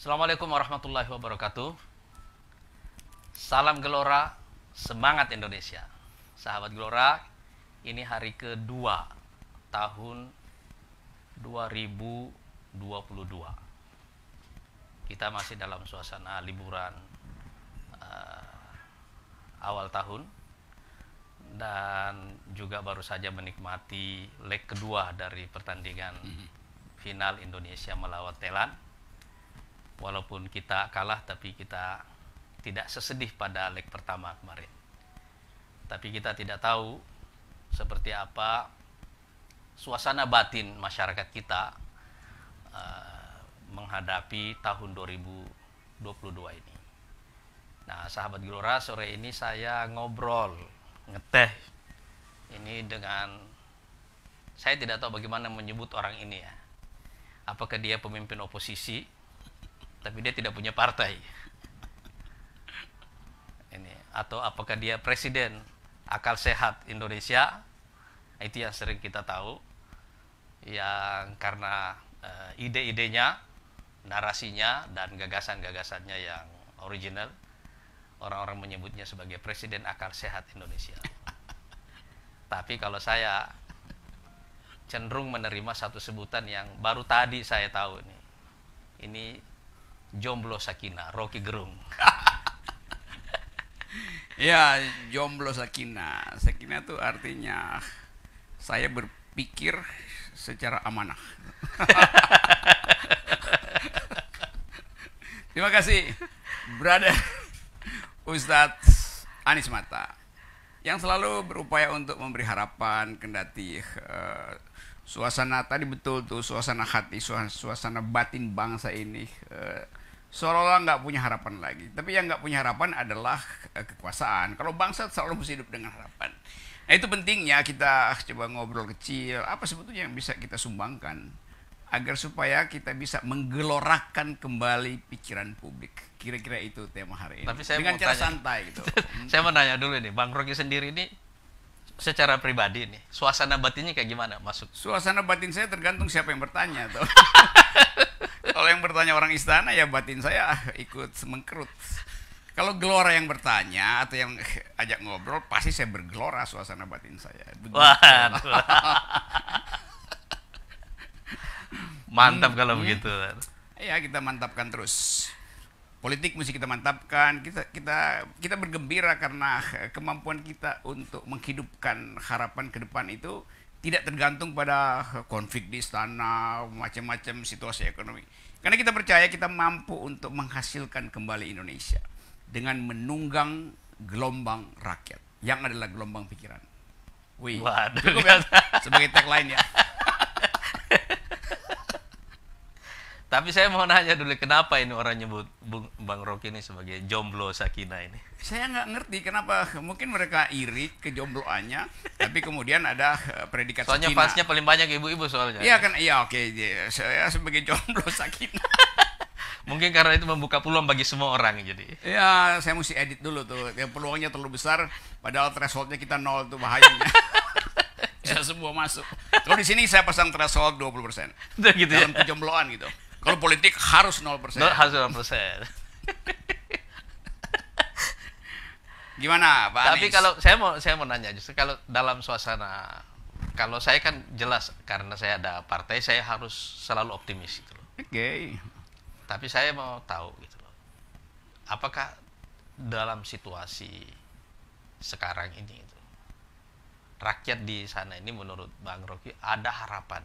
Assalamualaikum warahmatullahi wabarakatuh. Salam gelora, semangat Indonesia. Sahabat gelora, ini hari kedua tahun 2022. Kita masih dalam suasana liburan uh, awal tahun dan juga baru saja menikmati leg kedua dari pertandingan mm-hmm. final Indonesia melawan Thailand walaupun kita kalah tapi kita tidak sesedih pada leg pertama kemarin. Tapi kita tidak tahu seperti apa suasana batin masyarakat kita uh, menghadapi tahun 2022 ini. Nah, sahabat Gelora sore ini saya ngobrol, ngeteh ini dengan saya tidak tahu bagaimana menyebut orang ini ya. Apakah dia pemimpin oposisi tapi dia tidak punya partai. Ini atau apakah dia presiden akal sehat Indonesia? Itu yang sering kita tahu yang karena uh, ide-idenya, narasinya dan gagasan-gagasannya yang original orang-orang menyebutnya sebagai presiden akal sehat Indonesia. Tapi kalau saya cenderung menerima satu sebutan yang baru tadi saya tahu ini. Ini Jomblo Sakina, Rocky Gerung. ya, jomblo Sakina. Sakina itu artinya saya berpikir secara amanah. Terima kasih, brother Ustadz Anis Mata yang selalu berupaya untuk memberi harapan kendati uh, suasana tadi betul tuh suasana hati suasana batin bangsa ini uh, seolah-olah nggak punya harapan lagi. Tapi yang nggak punya harapan adalah eh, kekuasaan. Kalau bangsa selalu mesti hidup dengan harapan. Nah itu pentingnya kita coba ngobrol kecil, apa sebetulnya yang bisa kita sumbangkan agar supaya kita bisa menggelorakan kembali pikiran publik. Kira-kira itu tema hari ini. Tapi saya Dengan cara tanya, santai gitu. saya mau nanya dulu nih, Bang Rocky sendiri ini secara pribadi nih, suasana batinnya kayak gimana masuk? Suasana batin saya tergantung siapa yang bertanya tuh. Kalau yang bertanya orang istana ya batin saya ikut semengkerut. Kalau gelora yang bertanya atau yang ajak ngobrol pasti saya bergelora suasana batin saya. Waduh. Mantap kalau hmm, ya. begitu. Ya kita mantapkan terus. Politik mesti kita mantapkan. Kita kita kita bergembira karena kemampuan kita untuk menghidupkan harapan ke depan itu tidak tergantung pada konflik di istana, macam-macam situasi ekonomi. Karena kita percaya kita mampu untuk menghasilkan kembali Indonesia dengan menunggang gelombang rakyat yang adalah gelombang pikiran. Wih, Waduh. cukup ya, ya. sebagai tagline ya. Tapi saya mau nanya dulu kenapa ini orang nyebut Bang Rocky ini sebagai jomblo Sakina ini? Saya nggak ngerti kenapa. Mungkin mereka iri jombloannya, tapi kemudian ada eh, predikat soalnya Sakina. Soalnya fansnya paling banyak ibu-ibu soalnya. Iya kan, iya oke. Okay. Saya sebagai jomblo Sakina. Mungkin karena itu membuka peluang bagi semua orang jadi. Iya, saya mesti edit dulu tuh. Ya, peluangnya terlalu besar, padahal thresholdnya kita nol tuh bahayanya. Bisa semua masuk. Kalau di sini saya pasang threshold 20%. Itu gitu ya? Dalam ya? kejombloan gitu. Kalau politik harus 0%. harus 0%. Gimana, Pak Tapi Anies? kalau saya mau saya mau nanya justru kalau dalam suasana kalau saya kan jelas karena saya ada partai saya harus selalu optimis gitu loh. Oke. Okay. Tapi saya mau tahu gitu loh. Apakah dalam situasi sekarang ini itu rakyat di sana ini menurut Bang Rocky ada harapan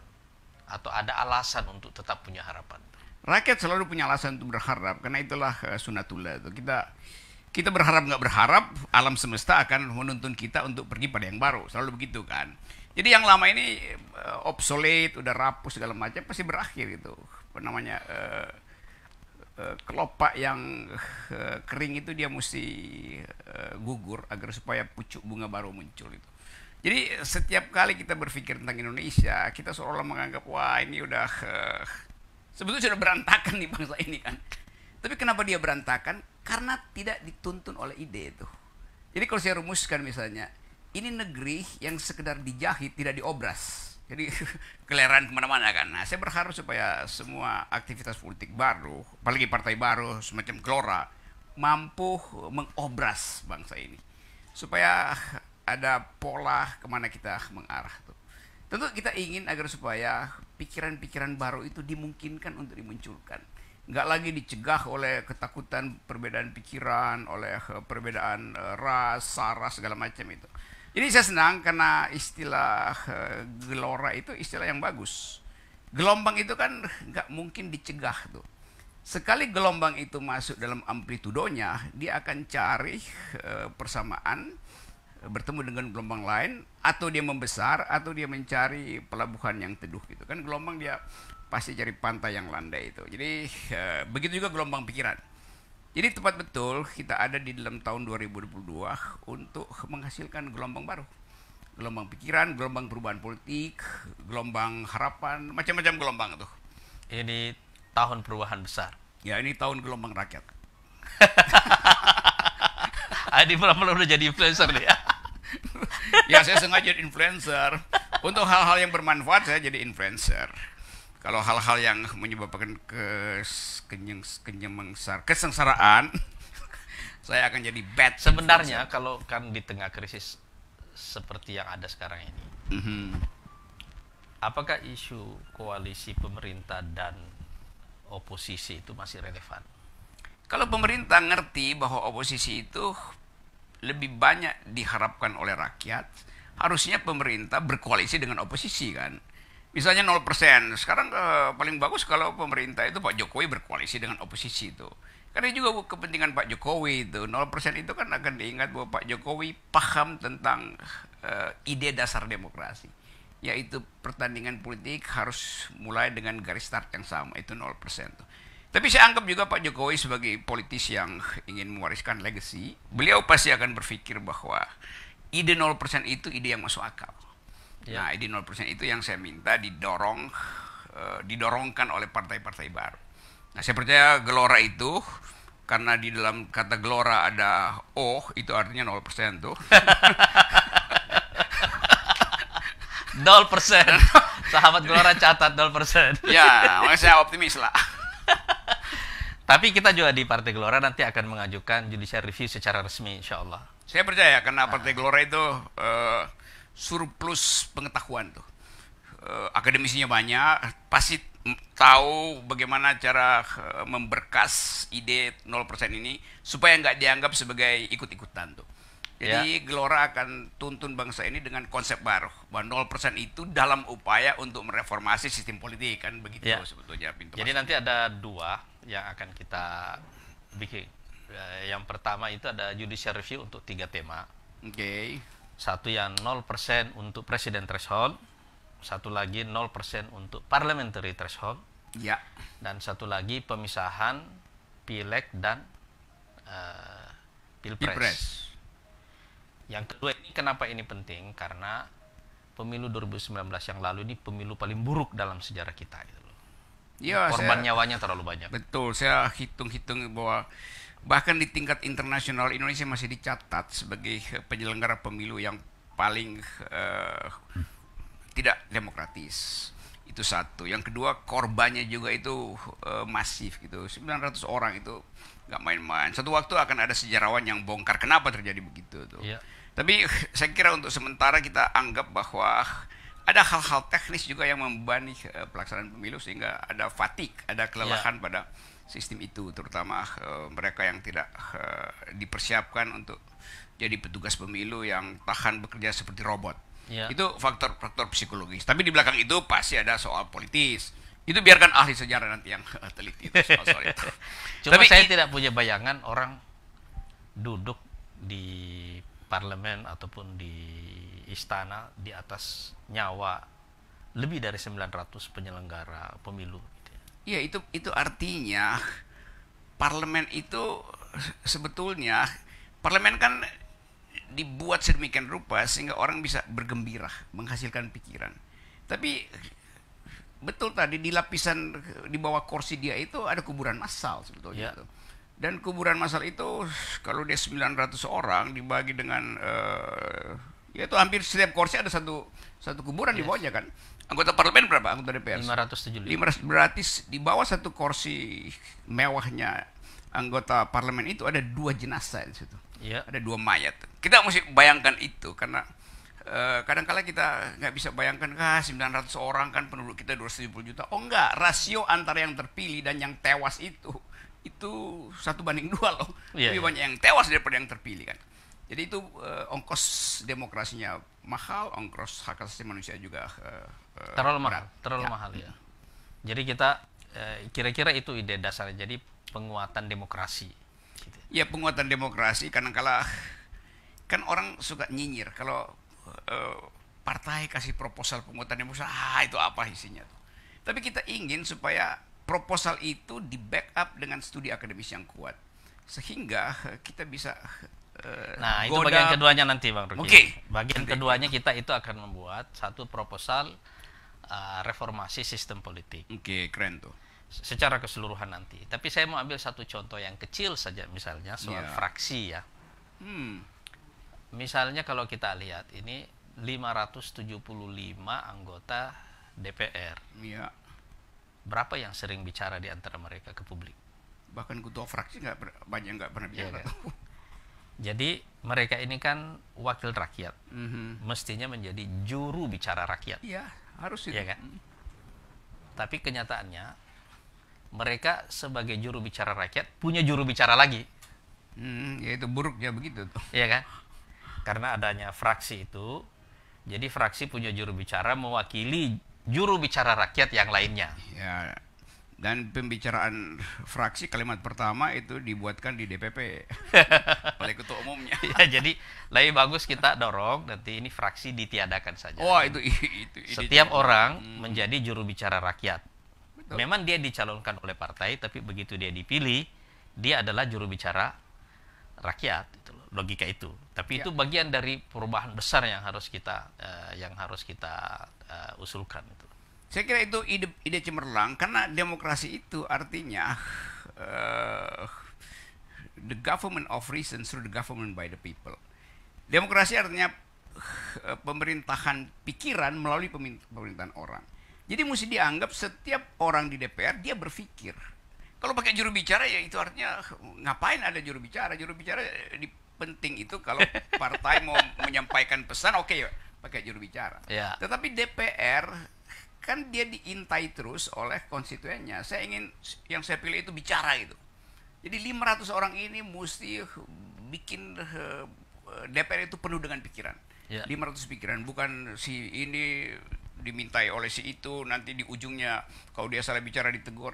atau ada alasan untuk tetap punya harapan? Rakyat selalu punya alasan untuk berharap karena itulah eh, sunatullah itu. Kita kita berharap nggak berharap alam semesta akan menuntun kita untuk pergi pada yang baru. Selalu begitu kan. Jadi yang lama ini eh, obsolete, udah rapuh segala macam pasti berakhir itu. Apa namanya uh, uh, kelopak yang uh, kering itu dia mesti uh, gugur agar supaya pucuk bunga baru muncul itu. Jadi setiap kali kita berpikir tentang Indonesia, kita seolah menganggap wah ini udah uh, sebetulnya sudah berantakan nih bangsa ini kan. Tapi kenapa dia berantakan? Karena tidak dituntun oleh ide itu. Jadi kalau saya rumuskan misalnya, ini negeri yang sekedar dijahit tidak diobras. Jadi keleran kemana-mana kan. Nah, saya berharap supaya semua aktivitas politik baru, apalagi partai baru semacam kelora, mampu mengobras bangsa ini supaya ada pola kemana kita mengarah tuh. Tentu kita ingin agar supaya pikiran-pikiran baru itu dimungkinkan untuk dimunculkan. Nggak lagi dicegah oleh ketakutan perbedaan pikiran, oleh eh, perbedaan eh, ras, sara, segala macam itu. Jadi saya senang karena istilah eh, gelora itu istilah yang bagus. Gelombang itu kan nggak mungkin dicegah tuh. Sekali gelombang itu masuk dalam amplitudonya, dia akan cari persamaan bertemu dengan gelombang lain atau dia membesar atau dia mencari pelabuhan yang teduh gitu kan gelombang dia pasti cari pantai yang landai itu jadi e, begitu juga gelombang pikiran jadi tepat betul kita ada di dalam tahun 2022 untuk menghasilkan gelombang baru gelombang pikiran gelombang perubahan politik gelombang harapan macam-macam gelombang tuh ini tahun perubahan besar ya ini tahun gelombang rakyat Adi malah udah jadi influencer nih ya ya saya sengaja jadi influencer. Untuk hal-hal yang bermanfaat saya jadi influencer. Kalau hal-hal yang menyebabkan kes, kenyeng, kenyemengsar, kesengsaraan, saya akan jadi bad. Sebenarnya influencer. kalau kan di tengah krisis seperti yang ada sekarang ini, mm -hmm. apakah isu koalisi pemerintah dan oposisi itu masih relevan? Kalau pemerintah ngerti bahwa oposisi itu lebih banyak diharapkan oleh rakyat, harusnya pemerintah berkoalisi dengan oposisi kan. Misalnya 0%, sekarang eh, paling bagus kalau pemerintah itu Pak Jokowi berkoalisi dengan oposisi itu. Karena juga kepentingan Pak Jokowi itu 0% itu kan akan diingat bahwa Pak Jokowi paham tentang eh, ide dasar demokrasi yaitu pertandingan politik harus mulai dengan garis start yang sama itu 0% tuh. Tapi saya anggap juga Pak Jokowi sebagai politis yang ingin mewariskan legacy, beliau pasti akan berpikir bahwa ide 0% itu ide yang masuk akal. Ya. Nah, ide 0% itu yang saya minta didorong uh, didorongkan oleh partai-partai baru. Nah, saya percaya Gelora itu karena di dalam kata Gelora ada oh, itu artinya 0% tuh. 0%. Sahabat Gelora catat 0%. ya, makanya saya optimis lah. Tapi kita juga di Partai Gelora nanti akan mengajukan judicial review secara resmi, insya Allah. Saya percaya karena ah. Partai Gelora itu uh, surplus pengetahuan tuh, uh, akademisinya banyak, pasti tahu bagaimana cara uh, memberkas ide 0% ini supaya nggak dianggap sebagai ikut-ikutan tuh. Ya. Jadi ya. Gelora akan tuntun bangsa ini dengan konsep baru bahwa 0% itu dalam upaya untuk mereformasi sistem politik kan begitu ya. sebetulnya pintu. Jadi masuk. nanti ada dua yang akan kita bikin. Eh, yang pertama itu ada judicial review untuk tiga tema. Oke. Okay. Satu yang 0% untuk presiden threshold, satu lagi 0% untuk parliamentary threshold. Ya. Dan satu lagi pemisahan pileg dan uh, pilpres. pilpres yang kedua ini kenapa ini penting? Karena pemilu 2019 yang lalu ini pemilu paling buruk dalam sejarah kita gitu loh. Ya, korban saya, nyawanya terlalu banyak. Betul, saya hitung-hitung bahwa bahkan di tingkat internasional Indonesia masih dicatat sebagai eh, penyelenggara pemilu yang paling uh, tidak demokratis. Itu satu. Yang kedua korbannya juga itu uh, masif gitu. 900 orang itu nggak main-main. Satu waktu akan ada sejarawan yang bongkar kenapa terjadi begitu tuh. Yeah. Tapi saya kira untuk sementara kita anggap bahwa ada hal-hal teknis juga yang membebani eh, pelaksanaan pemilu sehingga ada fatik, ada kelelahan yeah. pada sistem itu, terutama uh, mereka yang tidak uh, dipersiapkan untuk jadi petugas pemilu yang tahan bekerja seperti robot. Yeah. Itu faktor-faktor psikologis. Tapi di belakang itu pasti ada soal politis. Itu biarkan ahli sejarah nanti yang teliti itu soal, soal itu. Cuma Tapi saya tidak punya bayangan orang duduk di parlemen ataupun di istana di atas nyawa lebih dari 900 penyelenggara pemilu. Gitu ya. Iya itu itu artinya parlemen itu sebetulnya parlemen kan dibuat sedemikian rupa sehingga orang bisa bergembira menghasilkan pikiran. Tapi betul tadi di lapisan di bawah kursi dia itu ada kuburan massal sebetulnya. Ya. Dan kuburan masal itu kalau dia 900 orang dibagi dengan uh, ya itu hampir setiap kursi ada satu satu kuburan yes. di iya. bawahnya kan. Anggota parlemen berapa? Anggota DPR? 575. 500 berarti di bawah satu kursi mewahnya anggota parlemen itu ada dua jenazah di situ. Iya. Ada dua mayat. Kita mesti bayangkan itu karena eh, kadang-kala kita nggak bisa bayangkan ah 900 orang kan penduduk kita 270 juta. Oh enggak, rasio antara yang terpilih dan yang tewas itu itu satu banding dua loh yeah, lebih iya. banyak yang tewas daripada yang terpilih kan jadi itu uh, ongkos demokrasinya mahal ongkos hak asasi manusia juga uh, terlalu mahal terlalu ya. mahal ya jadi kita kira-kira uh, itu ide dasarnya jadi penguatan demokrasi gitu. ya penguatan demokrasi kadang kala kan orang suka nyinyir kalau uh, partai kasih proposal penguatan demokrasi ah itu apa isinya tapi kita ingin supaya proposal itu di backup dengan studi akademis yang kuat sehingga eh, kita bisa uh, nah goda. itu bagian keduanya nanti bang Ruki okay. bagian nanti. keduanya kita itu akan membuat satu proposal uh, reformasi sistem politik oke okay, keren tuh secara keseluruhan nanti tapi saya mau ambil satu contoh yang kecil saja misalnya soal yeah. fraksi ya hmm. misalnya kalau kita lihat ini 575 anggota DPR yeah berapa yang sering bicara di antara mereka ke publik? Bahkan ketua fraksi nggak banyak nggak pernah iya, bicara. Ya, Jadi mereka ini kan wakil rakyat, mm -hmm. mestinya menjadi juru bicara rakyat. Iya, harus itu. Ya kan? Mhm. Tapi kenyataannya mereka sebagai juru bicara rakyat punya juru bicara lagi. Mm, ya itu buruknya begitu tuh. Iya kan? Karena adanya fraksi itu, jadi fraksi punya juru bicara mewakili juru bicara rakyat yang lainnya. Ya, dan pembicaraan fraksi kalimat pertama itu dibuatkan di DPP oleh ketua umumnya. ya, jadi lebih bagus kita dorong nanti ini fraksi ditiadakan saja. Oh, itu itu. itu Setiap itu. orang hmm. menjadi juru bicara rakyat. Betul. Memang dia dicalonkan oleh partai, tapi begitu dia dipilih, dia adalah juru bicara rakyat logika itu. Tapi ya. itu bagian dari perubahan besar yang harus kita uh, yang harus kita uh, usulkan itu. Saya kira itu ide ide cemerlang karena demokrasi itu artinya uh, the government of reason through the government by the people. Demokrasi artinya uh, pemerintahan pikiran melalui pemerintahan orang. Jadi mesti dianggap setiap orang di DPR dia berpikir. Kalau pakai juru bicara ya itu artinya ngapain ada juru bicara? Juru bicara penting itu kalau partai mau menyampaikan pesan oke okay, pakai juru bicara. Yeah. Tetapi DPR kan dia diintai terus oleh konstituennya. Saya ingin yang saya pilih itu bicara itu. Jadi 500 orang ini mesti eh, bikin eh, DPR itu penuh dengan pikiran. Yeah. 500 pikiran bukan si ini dimintai oleh si itu nanti di ujungnya kalau dia salah bicara ditegur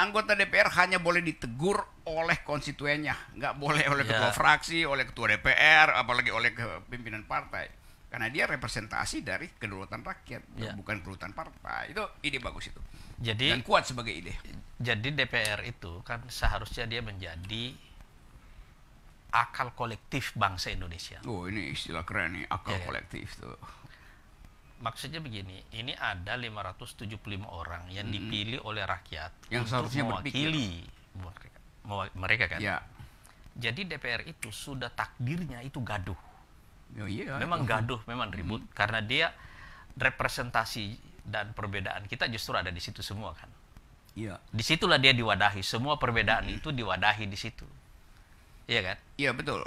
anggota DPR hanya boleh ditegur oleh konstituennya, nggak boleh oleh yeah. ketua fraksi, oleh ketua DPR, apalagi oleh pimpinan partai. Karena dia representasi dari kedaulatan rakyat, yeah. bukan kedaulatan partai. Itu ide bagus itu. Jadi dan kuat sebagai ide. Jadi DPR itu kan seharusnya dia menjadi akal kolektif bangsa Indonesia. Oh, ini istilah keren nih, akal yeah. Iya. kolektif tuh maksudnya begini, ini ada 575 orang yang -hmm. dipilih oleh rakyat yang untuk seharusnya mewakili mereka, mereka kan. Ya. Jadi DPR itu sudah takdirnya itu gaduh. Oh, iya, memang gaduh, memang ribut -hmm. karena dia representasi dan perbedaan kita justru ada di situ semua kan. Iya. situlah dia diwadahi. Semua perbedaan -hmm. itu diwadahi di situ. Iya kan? Iya betul.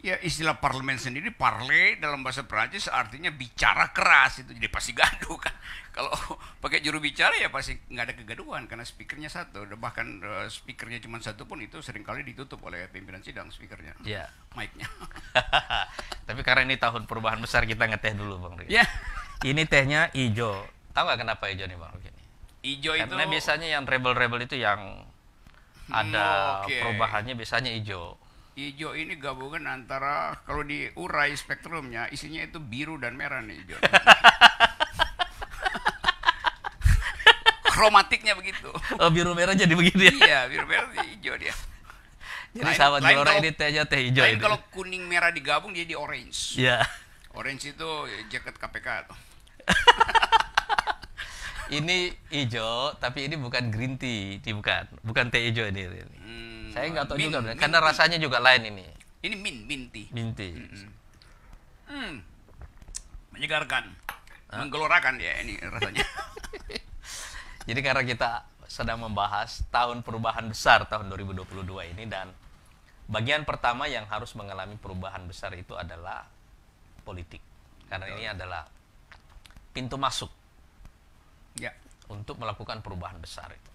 Ya istilah parlemen sendiri, parle dalam bahasa Perancis artinya bicara keras itu jadi pasti gaduh kan. Kalau pakai juru bicara ya pasti nggak ada kegaduhan karena speakernya satu, bahkan eh, speakernya cuma satu pun itu seringkali ditutup oleh pimpinan sidang speakernya. Iya. Yeah. nya Tapi karena ini tahun perubahan besar kita ngeteh dulu Bang Iya. ini tehnya ijo. Tahu nggak kenapa hijau nih Bang Ijo Ijo itu Karena biasanya yang rebel-rebel itu yang ada hmm, perubahannya biasanya hijau hijau ini gabungan antara kalau diurai spektrumnya isinya itu biru dan merah nih hijau. Kromatiknya begitu. Oh, biru merah jadi begini ya? Iya, biru merah jadi hijau dia. Jadi sama di kalau, ini aja teh hijau lain kalau kuning merah digabung dia di orange. Iya. Yeah. Orange itu jaket KPK tuh. ini hijau tapi ini bukan green tea, ini bukan. Bukan teh hijau ini. ini. Hmm. Saya nggak tahu min, juga, min, karena min, rasanya juga lain ini. Ini min binti. Binti. Hmm. hmm. Menyegarkan, menggelorakan ya ini rasanya. Jadi karena kita sedang membahas tahun perubahan besar tahun 2022 ini dan bagian pertama yang harus mengalami perubahan besar itu adalah politik. Karena Betul. ini adalah pintu masuk. Ya. Untuk melakukan perubahan besar itu.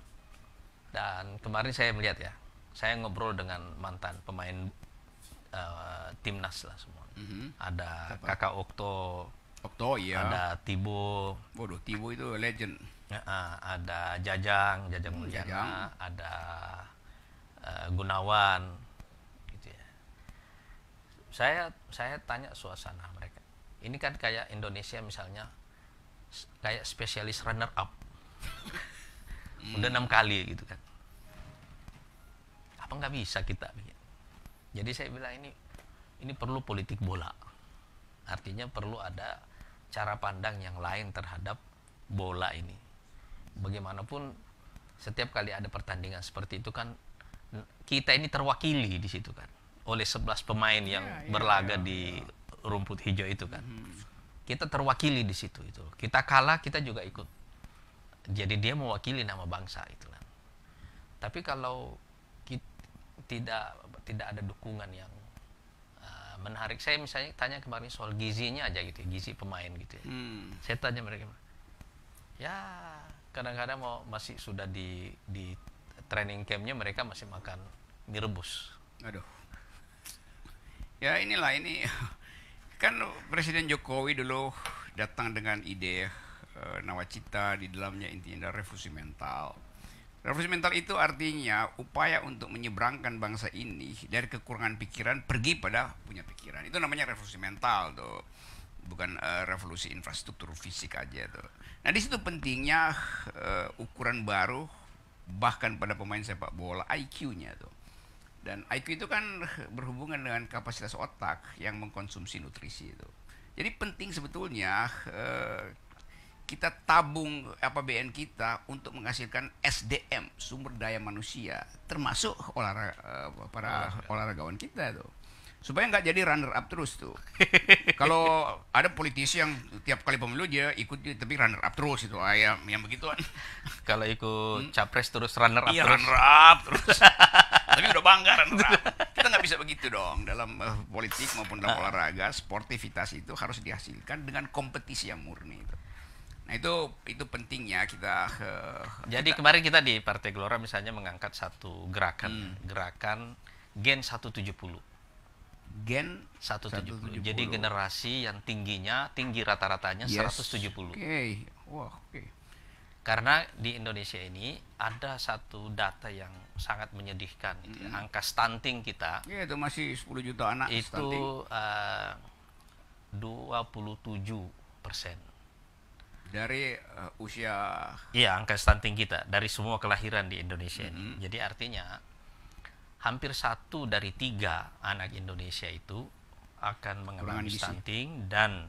Dan kemarin saya melihat ya, saya ngobrol dengan mantan pemain uh, timnas lah semua. Mm -hmm. Ada Siapa? kakak Okto. Okto iya. Ada Tibo. Waduh Tibo itu legend. Uh, ada Jajang, Jajang hmm, Mulyana, Jajang. ada uh, Gunawan, gitu ya. Saya saya tanya suasana mereka. Ini kan kayak Indonesia misalnya kayak spesialis runner up. Udah enam kali gitu kan Oh nggak bisa kita. Jadi saya bilang ini ini perlu politik bola. Artinya perlu ada cara pandang yang lain terhadap bola ini. Bagaimanapun setiap kali ada pertandingan seperti itu kan kita ini terwakili di situ kan oleh sebelas pemain yang yeah, yeah, berlaga yeah, di iya. rumput hijau itu kan. -hmm. Kita terwakili di situ itu. Kita kalah kita juga ikut. Jadi dia mewakili nama bangsa itu kan. Tapi kalau tidak tidak ada dukungan yang uh, menarik saya misalnya tanya kemarin soal gizinya aja gitu ya, gizi pemain gitu ya. hmm. saya tanya mereka ya kadang-kadang mau masih sudah di di training campnya mereka masih makan mie rebus aduh ya inilah ini kan Presiden Jokowi dulu datang dengan ide eh, nawacita di dalamnya intinya ada revolusi mental Revolusi mental itu artinya upaya untuk menyeberangkan bangsa ini dari kekurangan pikiran pergi pada punya pikiran. Itu namanya revolusi mental tuh. Bukan uh, revolusi infrastruktur fisik aja tuh. Nah, di situ pentingnya uh, ukuran baru bahkan pada pemain sepak bola IQ-nya tuh. Dan IQ itu kan berhubungan dengan kapasitas otak yang mengkonsumsi nutrisi itu. Jadi penting sebetulnya uh, kita tabung APBN kita untuk menghasilkan SDM sumber daya manusia termasuk olahraga eh, para olahragawan kita tuh supaya nggak jadi runner up terus tuh kalau ada politisi yang tiap kali pemilu dia ikut tapi runner up terus itu ayam ah, yang begituan kalau ikut hmm? capres terus runner up iya, terus runner up terus tapi udah bangga runner up kita nggak bisa begitu dong dalam uh, politik maupun dalam ah. olahraga sportivitas itu harus dihasilkan dengan kompetisi yang murni itu Nah itu itu pentingnya kita. Uh, Jadi kita, kemarin kita di Partai Gelora misalnya mengangkat satu gerakan, hmm. gerakan Gen 170. Gen 170. 170. Jadi generasi yang tingginya tinggi rata-ratanya yes. 170. Oke, okay. wah wow, oke. Okay. Karena di Indonesia ini ada satu data yang sangat menyedihkan, mm -hmm. angka stunting kita. Iya, itu masih 10 juta anak itu, stunting. Itu uh, 27 persen dari uh, usia iya angka stunting kita dari semua kelahiran di Indonesia mm -hmm. ini. Mm-hmm. jadi artinya hampir satu dari tiga anak Indonesia itu akan mengalami stunting dan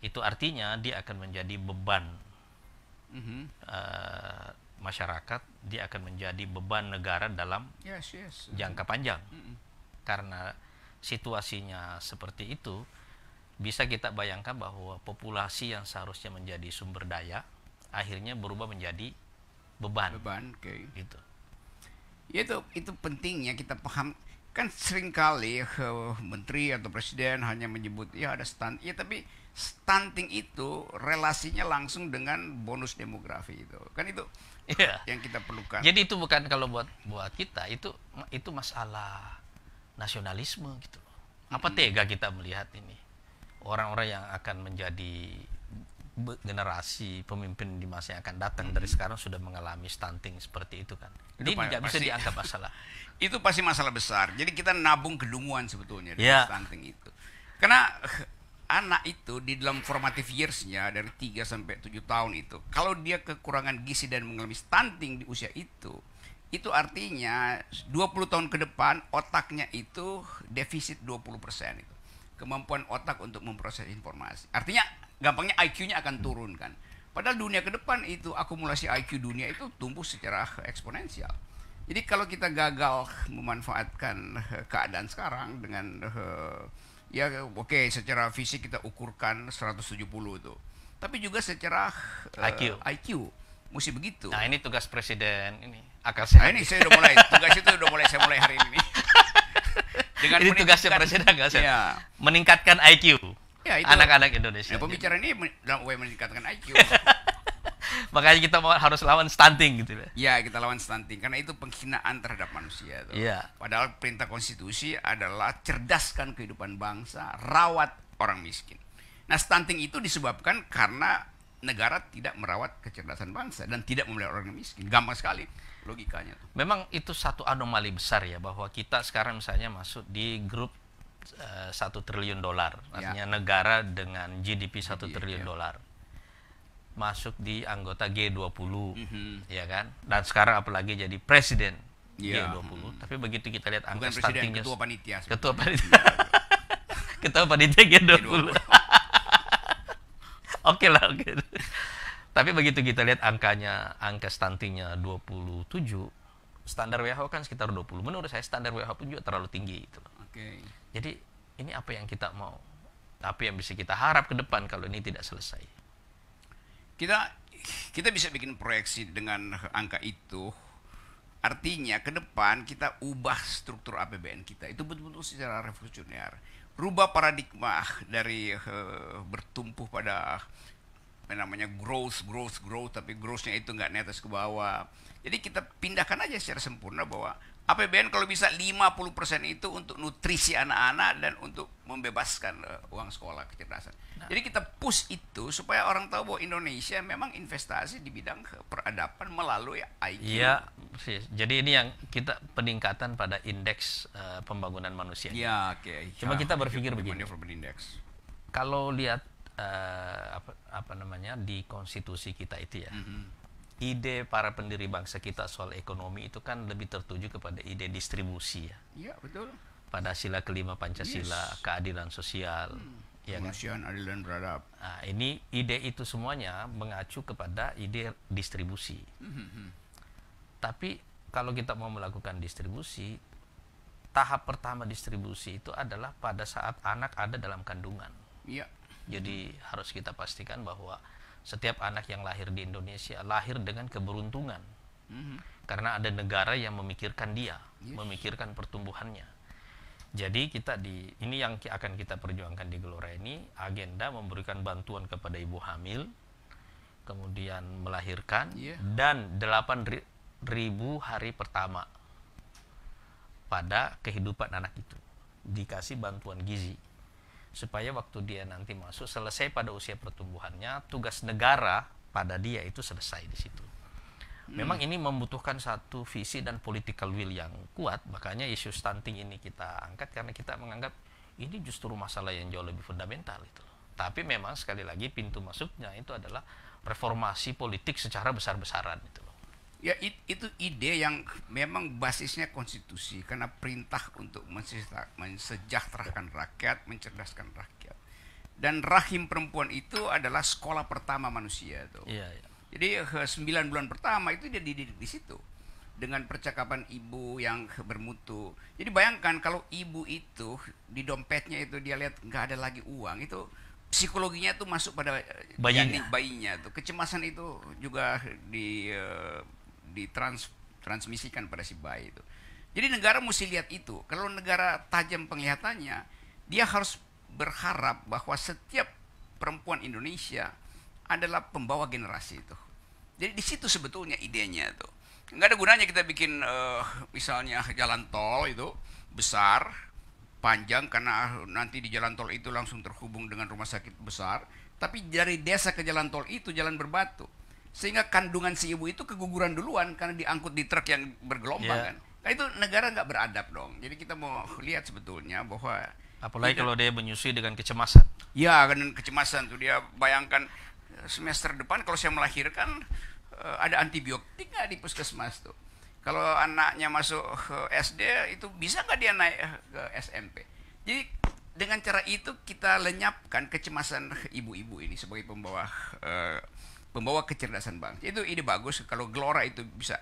itu artinya dia akan menjadi beban mm -hmm. uh, masyarakat dia akan menjadi beban negara dalam yes, yes. jangka panjang mm -hmm. karena situasinya seperti itu bisa kita bayangkan bahwa populasi yang seharusnya menjadi sumber daya akhirnya berubah menjadi beban. Beban, oke. Okay. Gitu. Ya itu itu pentingnya kita paham kan seringkali uh, menteri atau presiden hanya menyebut ya ada stunting ya tapi stunting itu relasinya langsung dengan bonus demografi itu kan itu yeah. yang kita perlukan jadi itu bukan kalau buat buat kita itu itu masalah nasionalisme gitu apa hmm. tega kita melihat ini orang-orang yang akan menjadi generasi pemimpin di masa yang akan datang hmm. dari mhm. sekarang sudah mengalami stunting seperti itu kan. Jadi itu tidak bisa dianggap masalah. itu pasti masalah besar. Jadi kita nabung kedunguan sebetulnya yeah. stunting itu. Karena anak itu di dalam formative years-nya dari 3 sampai 7 tahun itu, kalau dia kekurangan gizi dan mengalami stunting di usia itu, itu artinya 20 tahun ke depan otaknya itu defisit 20% itu kemampuan otak untuk memproses informasi. Artinya gampangnya IQ-nya akan turun kan. Padahal dunia ke depan itu akumulasi IQ dunia itu tumbuh secara eksponensial. Jadi kalau kita gagal memanfaatkan eh, keadaan sekarang dengan eh, ya oke okay, secara fisik kita ukurkan 170 itu. Tapi juga secara IQ. Uh, eh, IQ mesti begitu. Nah, ini tugas presiden ini. Akal nah, sehat. Nah, ini saya udah mulai tugas itu udah mulai saya mulai hari ini. Dengan ini tugasnya presiden nggak sih? Iya. Ya. Meningkatkan IQ anak anak-anak Indonesia. Ya, pembicaraan ini dalam upaya meningkatkan IQ. Makanya kita harus lawan stunting gitu ya. Iya, kita lawan stunting karena itu penghinaan terhadap manusia itu. Iya. Padahal perintah konstitusi adalah cerdaskan kehidupan bangsa, rawat orang miskin. Nah, stunting itu disebabkan karena negara tidak merawat kecerdasan bangsa dan tidak memelihara orang miskin. Gampang sekali logikanya. Memang itu satu anomali besar ya bahwa kita sekarang misalnya masuk di grup eh, satu uh, triliun dolar, ya. artinya ya. negara dengan GDP satu iya, triliun ya. dolar masuk di anggota G20, mm -hmm. ya kan? Dan sekarang apalagi jadi presiden ya. G20. Mm -hmm. Tapi begitu kita lihat angka Bukan presiden, ketua panitia. Ketua panitia. Iya. ketua panitia G20. G20. Oke lah, oke. Tapi begitu kita lihat angkanya, angka stuntingnya 27, standar WHO kan sekitar 20. Menurut saya standar WHO pun juga terlalu tinggi gitu oke Jadi ini apa yang kita mau? Apa yang bisa kita harap ke depan kalau ini tidak selesai? Kita kita bisa bikin proyeksi dengan angka itu. Artinya ke depan kita ubah struktur APBN kita itu betul-betul secara revolusioner rubah paradigma ah, dari uh, eh, bertumpu pada namanya growth, growth, growth, tapi growthnya itu nggak netes ke bawah. Jadi kita pindahkan aja secara sempurna bahwa APBN kalau bisa 50% itu untuk nutrisi anak-anak dan untuk membebaskan eh, uang sekolah kecerdasan. Nah. Jadi kita push itu supaya orang tahu bahwa Indonesia memang investasi di bidang peradaban melalui IQ. Iya, jadi ini yang kita peningkatan pada indeks uh, pembangunan manusia. Iya, oke. Okay. Cuma ya, kita berpikir begini. Kalau lihat uh, apa, apa namanya di konstitusi kita itu ya. Mm -hmm ide para pendiri bangsa kita soal ekonomi itu kan lebih tertuju kepada ide distribusi ya. Iya, betul. Pada sila kelima Pancasila, yes. keadilan sosial. Hmm. Ya Kemanusiaan, kan? adilan beradab. Nah, ini ide itu semuanya mengacu kepada ide distribusi. Hmm. Tapi kalau kita mau melakukan distribusi, tahap pertama distribusi itu adalah pada saat anak ada dalam kandungan. Iya. Jadi harus kita pastikan bahwa setiap anak yang lahir di Indonesia lahir dengan keberuntungan mm-hmm. karena ada negara yang memikirkan dia yes. memikirkan pertumbuhannya jadi kita di ini yang akan kita perjuangkan di Gelora ini agenda memberikan bantuan kepada ibu hamil kemudian melahirkan yeah. dan ribu hari pertama pada kehidupan anak itu dikasih bantuan gizi supaya waktu dia nanti masuk selesai pada usia pertumbuhannya tugas negara pada dia itu selesai di situ. Hmm. Memang hmm. ini membutuhkan satu visi dan political will yang kuat, makanya isu stunting ini kita angkat karena kita menganggap ini justru masalah yang jauh lebih fundamental itu. Tapi memang sekali lagi pintu masuknya itu adalah reformasi politik secara besar-besaran itu. Ya it, itu ide yang memang basisnya konstitusi karena perintah untuk mensejahterakan rakyat, mencerdaskan rakyat. Dan rahim perempuan itu adalah sekolah pertama manusia tuh. Iya, iya. Jadi sembilan bulan pertama itu dia dididik di situ dengan percakapan ibu yang bermutu. Jadi bayangkan kalau ibu itu di dompetnya itu dia lihat nggak ada lagi uang itu psikologinya itu masuk pada eh, bayinya, bayinya tuh kecemasan itu juga di eh, ditransmisikan pada si bayi itu. Jadi negara mesti lihat itu. Kalau negara tajam penglihatannya, dia harus berharap bahwa setiap perempuan Indonesia adalah pembawa generasi itu. Jadi di situ sebetulnya idenya itu. Enggak ada gunanya kita bikin uh, misalnya jalan tol itu besar, panjang karena nanti di jalan tol itu langsung terhubung dengan rumah sakit besar, tapi dari desa ke jalan tol itu jalan berbatu sehingga kandungan si ibu itu keguguran duluan karena diangkut di truk yang bergelombang yeah. kan. Nah, itu negara nggak beradab dong. Jadi kita mau lihat sebetulnya bahwa apalagi tidak, kalau dia menyusui dengan kecemasan. Ya, dengan kecemasan tuh dia bayangkan eh, semester depan kalau saya melahirkan eh, ada antibiotik nggak di puskesmas tuh. Kalau anaknya masuk SD itu bisa nggak dia naik eh, ke SMP? Jadi dengan cara itu kita lenyapkan kecemasan ibu-ibu ini sebagai pembawa uh, pembawa kecerdasan bangsa. Itu ide bagus kalau Gelora itu bisa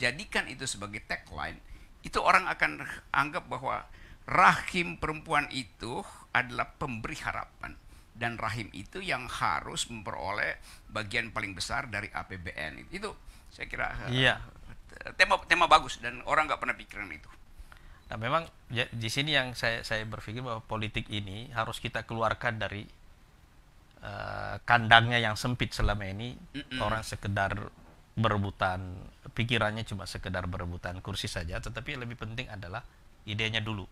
jadikan itu sebagai tagline, itu orang akan anggap bahwa rahim perempuan itu adalah pemberi harapan dan rahim itu yang harus memperoleh bagian paling besar dari APBN. Itu saya kira eh, iya. tema tema bagus dan orang nggak pernah pikiran itu. Nah, memang ya, di sini yang saya saya berpikir bahwa politik ini harus kita keluarkan dari uh, kandangnya yang sempit selama ini Mm-mm. orang sekedar berebutan pikirannya cuma sekedar berebutan kursi saja tetapi yang lebih penting adalah idenya dulu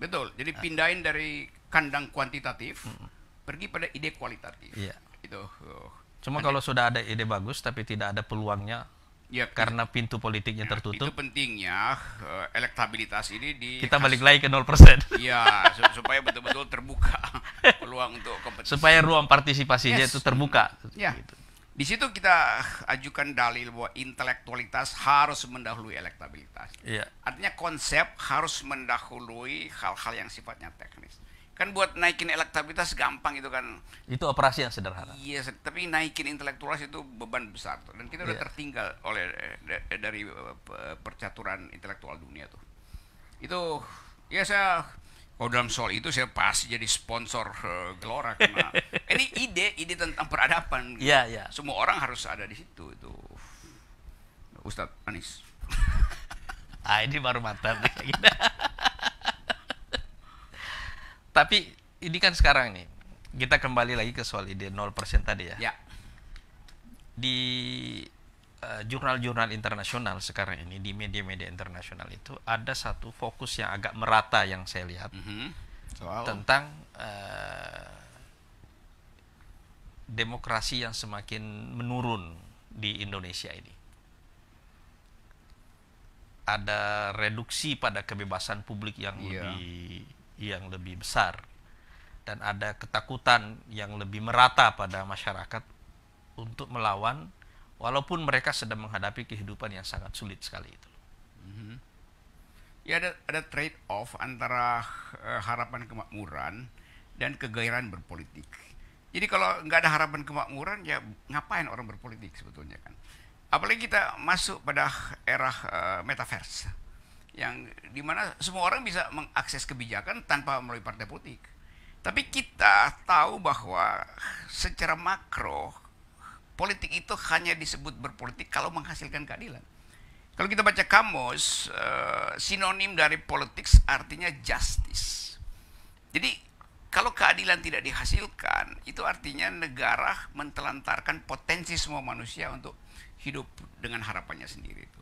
betul jadi nah. pindahin dari kandang kuantitatif mm -mm. pergi pada ide kualitatif yeah. itu oh. cuma Anda. kalau sudah ada ide bagus tapi tidak ada peluangnya Ya iya. Karena pintu politiknya ya, tertutup. Itu pentingnya uh, elektabilitas ini di kita balik lagi ke 0%. Iya, su supaya betul-betul terbuka peluang untuk kompetisi. Supaya ruang partisipasinya yes. itu terbuka. Ya. Gitu. Di situ kita ajukan dalil bahwa intelektualitas harus mendahului elektabilitas. Iya. Artinya konsep harus mendahului hal-hal yang sifatnya teknis kan buat naikin elektabilitas gampang itu kan itu operasi yang sederhana iya yes, tapi naikin intelektualitas itu beban besar tuh. dan kita udah iya. tertinggal oleh eh, dari eh, percaturan intelektual dunia tuh itu ya saya kalau dalam soal itu saya pasti jadi sponsor uh, Gelora karena ini ide ide tentang peradaban gitu. Iya, yeah, yeah. semua orang harus ada di situ itu Ustadz Anis ah ini baru mantap Tapi ini kan sekarang nih, kita kembali lagi ke soal ide 0% tadi ya. Ya. Di eh, jurnal-jurnal uh, internasional sekarang ini di media-media internasional itu ada satu fokus yang agak merata yang saya lihat mm -hmm. Soal. tentang uh, demokrasi yang semakin menurun di Indonesia ini. Ada reduksi pada kebebasan publik yang yeah. lebih yang lebih besar dan ada ketakutan yang lebih merata pada masyarakat untuk melawan walaupun mereka sedang menghadapi kehidupan yang sangat sulit sekali itu. Mhm. Ya ada ada trade off antara eh, harapan kemakmuran dan kegairahan berpolitik. Jadi kalau nggak ada harapan kemakmuran ya ngapain orang berpolitik sebetulnya kan? Apalagi kita masuk pada era uh, metaverse yang dimana semua orang bisa mengakses kebijakan tanpa melalui partai politik. Tapi kita tahu bahwa secara makro politik itu hanya disebut berpolitik kalau menghasilkan keadilan. Kalau kita baca kamus, uh, sinonim dari politik artinya justice. Jadi kalau keadilan tidak dihasilkan, itu artinya negara mentelantarkan potensi semua manusia untuk hidup dengan harapannya sendiri. Itu.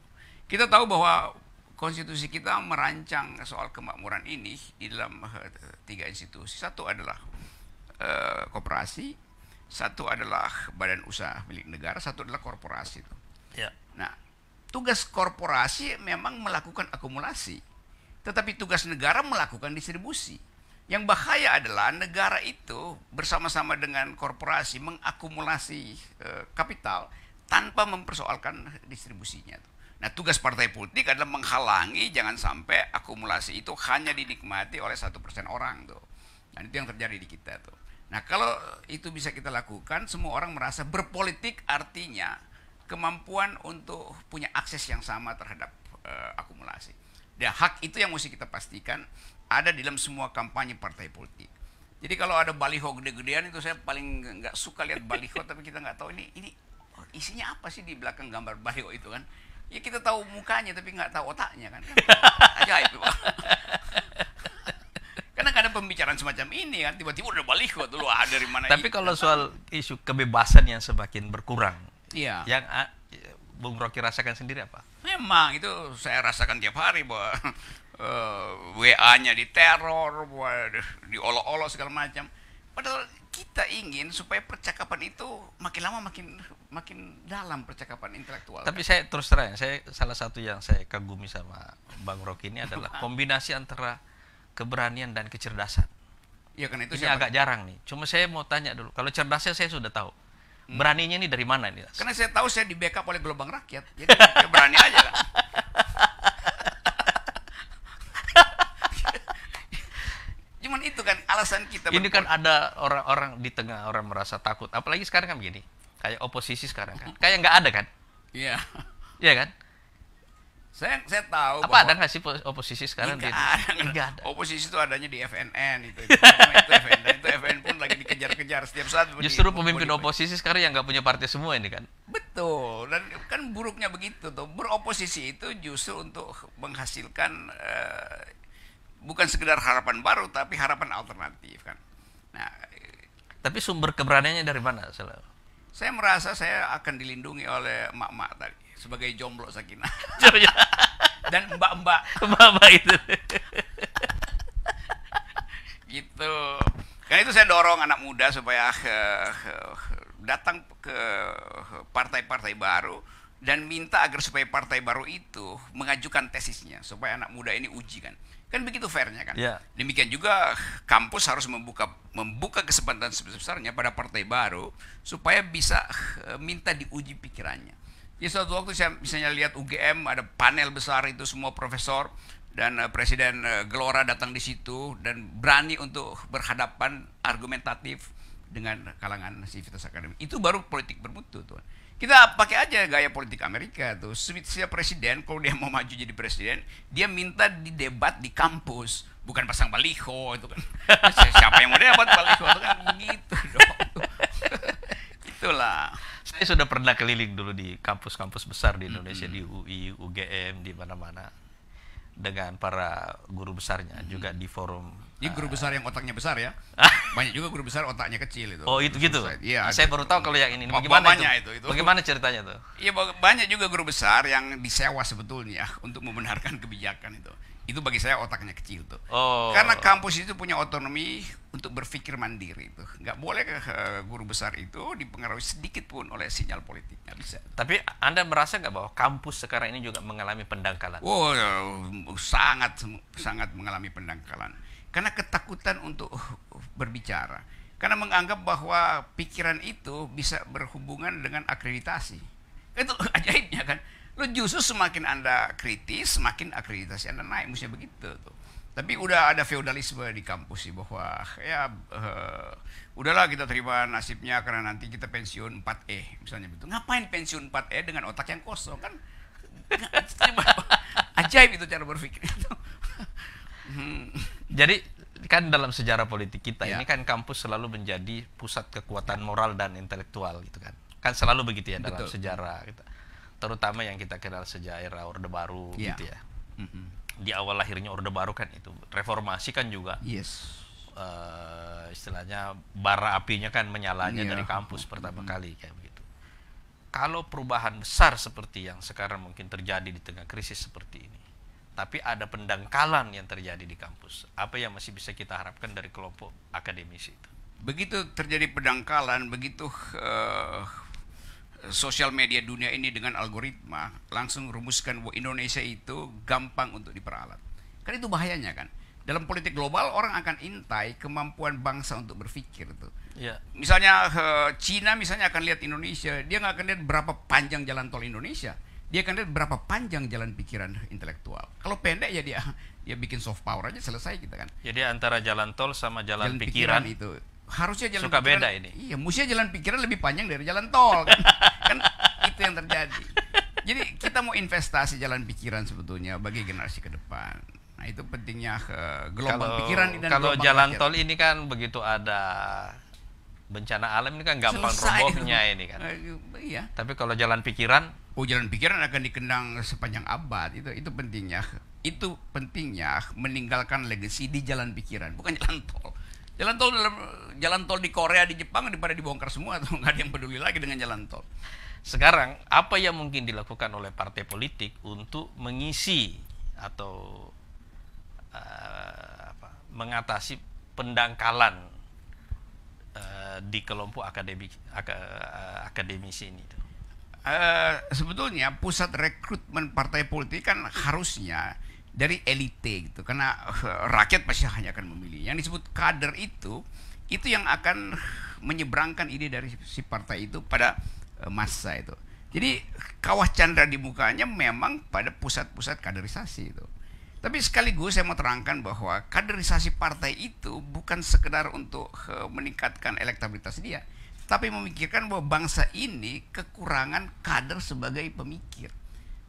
Kita tahu bahwa konstitusi kita merancang soal kemakmuran ini di dalam uh, tiga institusi. Satu adalah uh, koperasi, satu adalah badan usaha milik negara, satu adalah korporasi Ya. Nah, tugas korporasi memang melakukan akumulasi, tetapi tugas negara melakukan distribusi. Yang bahaya adalah negara itu bersama-sama dengan korporasi mengakumulasi uh, kapital tanpa mempersoalkan distribusinya. Tuh. Nah tugas partai politik adalah menghalangi jangan sampai akumulasi itu hanya dinikmati oleh satu persen orang tuh. Nah itu yang terjadi di kita tuh. Nah kalau itu bisa kita lakukan, semua orang merasa berpolitik artinya kemampuan untuk punya akses yang sama terhadap uh, akumulasi. Dan hak itu yang mesti kita pastikan ada dalam semua kampanye partai politik. Jadi kalau ada baliho gede-gedean itu saya paling nggak suka lihat baliho tapi kita nggak tahu ini ini isinya apa sih di belakang gambar baliho itu kan. Ya kita tahu mukanya tapi nggak tahu otaknya kan. Ajaib Pak. Karena kadang pembicaraan semacam ini kan tiba-tiba udah balik kok dulu ah, dari mana. Tapi kalau soal isu kebebasan yang semakin berkurang. Iya. Yang ah, Bung Rocky rasakan sendiri apa? Memang itu saya rasakan tiap hari bahwa uh, eh, WA-nya diteror, diolok-olok segala macam. Padahal kita ingin supaya percakapan itu makin lama makin makin dalam percakapan intelektual. Tapi kan? saya terus terang, saya salah satu yang saya kagumi sama Bang Rocky ini adalah kombinasi antara keberanian dan kecerdasan. Ya kan itu ini siapa? agak jarang nih. Cuma saya mau tanya dulu, kalau cerdasnya saya sudah tahu. Hmm. Beraninya ini dari mana nih? Karena saya tahu saya di backup oleh gelombang rakyat. Jadi ya berani aja kan? lah. Cuman itu kan alasan kita. Ini berpulang. kan ada orang-orang di tengah orang merasa takut. Apalagi sekarang kan begini kayak oposisi sekarang kan kayak nggak ada kan iya yeah. iya kan saya saya tahu apa ada nggak sih oposisi sekarang enggak ada, ada. oposisi itu adanya di FNN itu itu, itu FNN itu FNN pun lagi dikejar-kejar setiap saat justru pemimpin gitu. oposisi sekarang yang nggak punya partai semua ini kan betul dan kan buruknya begitu tuh beroposisi itu justru untuk menghasilkan uh, bukan sekedar harapan baru tapi harapan alternatif kan nah eh, tapi sumber keberaniannya dari mana selalu saya merasa saya akan dilindungi oleh mak-mak tadi sebagai jomblo sakinah. Dan mbak-mbak. Mbak-mbak itu. gitu. Karena itu saya dorong anak muda supaya eh, eh, datang ke eh, partai-partai baru dan minta agar supaya partai baru itu mengajukan tesisnya supaya anak muda ini uji kan. Kan begitu fairnya kan. yeah. Demikian juga kampus harus membuka membuka kesempatan sebesar-besarnya pada partai baru supaya bisa eh, minta diuji pikirannya. Ya suatu waktu saya misalnya lihat UGM ada panel besar itu semua profesor dan eh, Presiden eh, Gelora datang di situ dan berani untuk berhadapan argumentatif dengan kalangan sivitas akademik. Itu baru politik bermutu tuan. Kita pakai aja gaya politik Amerika tuh. Setiap presiden kalau dia mau maju jadi presiden, dia minta di debat di kampus, bukan pasang baliho itu kan. Siapa yang mau debat baliho itu kan gitu dong. Itulah. Saya sudah pernah keliling dulu di kampus-kampus besar di Indonesia mm -hmm. di UI, UGM, di mana-mana dengan para guru besarnya mm -hmm. juga di forum ini guru ah. besar yang otaknya besar ya. Banyak juga guru besar otaknya kecil itu. Oh, itu gitu. Iya. Saya baru tahu kalau yang ini. Bagaimana banyak itu? itu, Bagaimana ceritanya tuh? Iya, banyak juga guru besar yang disewa sebetulnya untuk membenarkan kebijakan itu. Itu bagi saya otaknya kecil tuh. Oh. Karena kampus itu punya otonomi untuk berpikir mandiri itu. Enggak boleh ke eh, guru besar itu dipengaruhi sedikit pun oleh sinyal politik. bisa. Tapi Anda merasa nggak bahwa kampus sekarang ini juga mengalami pendangkalan? Oh, ya, sangat sangat mengalami pendangkalan karena ketakutan untuk berbicara. Karena menganggap bahwa pikiran itu bisa berhubungan dengan akreditasi. Itu ajaibnya kan. Lu justru semakin Anda kritis, semakin akreditasi Anda naik. Mestinya begitu tuh. Tapi udah ada feudalisme di kampus sih bahwa ya uh, udahlah kita terima nasibnya karena nanti kita pensiun 4E misalnya begitu. Ngapain pensiun 4E dengan otak yang kosong kan? ajaib itu cara berpikir itu. Hmm. Jadi kan dalam sejarah politik kita ya. ini kan kampus selalu menjadi pusat kekuatan moral dan intelektual gitu kan. Kan selalu begitu ya dalam sejarah kita. Gitu. Terutama yang kita kenal sejak era Orde Baru ya. gitu ya. Mm -hmm. Di awal lahirnya Orde Baru kan itu reformasi kan juga. Yes. Uh, istilahnya bara apinya kan menyalanya yeah. dari kampus pertama mm -hmm. kali kayak begitu. Kalau perubahan besar seperti yang sekarang mungkin terjadi di tengah krisis seperti ini tapi ada pendangkalan yang terjadi di kampus. Apa yang masih bisa kita harapkan dari kelompok akademisi itu? Begitu terjadi pendangkalan, begitu uh, sosial media dunia ini dengan algoritma langsung rumuskan bahwa Indonesia itu gampang untuk diperalat. Kan itu bahayanya kan. Dalam politik global orang akan intai kemampuan bangsa untuk berpikir itu. Ya. Misalnya uh, Cina misalnya akan lihat Indonesia, dia nggak akan lihat berapa panjang jalan tol Indonesia dia akan lihat berapa panjang jalan pikiran intelektual. Kalau pendek ya dia dia bikin soft power aja selesai kita gitu kan. Jadi antara jalan tol sama jalan, jalan pikiran, pikiran itu harusnya jalan suka pikiran, beda ini. Iya, musya jalan pikiran lebih panjang dari jalan tol kan. kan itu yang terjadi. Jadi kita mau investasi jalan pikiran sebetulnya bagi generasi ke depan. Nah, itu pentingnya eh, gelombang kalau, pikiran dan Kalau jalan pikiran. tol ini kan begitu ada bencana alam ini kan gampang Selesai. robohnya ini kan. Uh, iya. Tapi kalau jalan pikiran, oh jalan pikiran akan dikenang sepanjang abad. Itu itu pentingnya. Itu pentingnya meninggalkan legacy di jalan pikiran, bukan jalan tol. Jalan tol dalam jalan tol di Korea, di Jepang daripada dibongkar semua atau nggak ada yang peduli lagi dengan jalan tol. Sekarang apa yang mungkin dilakukan oleh partai politik untuk mengisi atau uh, apa, mengatasi pendangkalan Eh, di kelompok akademik ak, eh, akademisi ini Uh, sebetulnya pusat rekrutmen partai politik kan harusnya dari elite gitu karena uh, rakyat pasti hanya akan memilih yang disebut kader itu itu yang akan menyeberangkan ide dari si partai itu pada uh, massa itu jadi kawah candra di mukanya memang pada pusat-pusat kaderisasi itu tapi sekaligus saya mau terangkan bahwa kaderisasi partai itu bukan sekedar untuk eh, meningkatkan elektabilitas dia, tapi memikirkan bahwa bangsa ini kekurangan kader sebagai pemikir.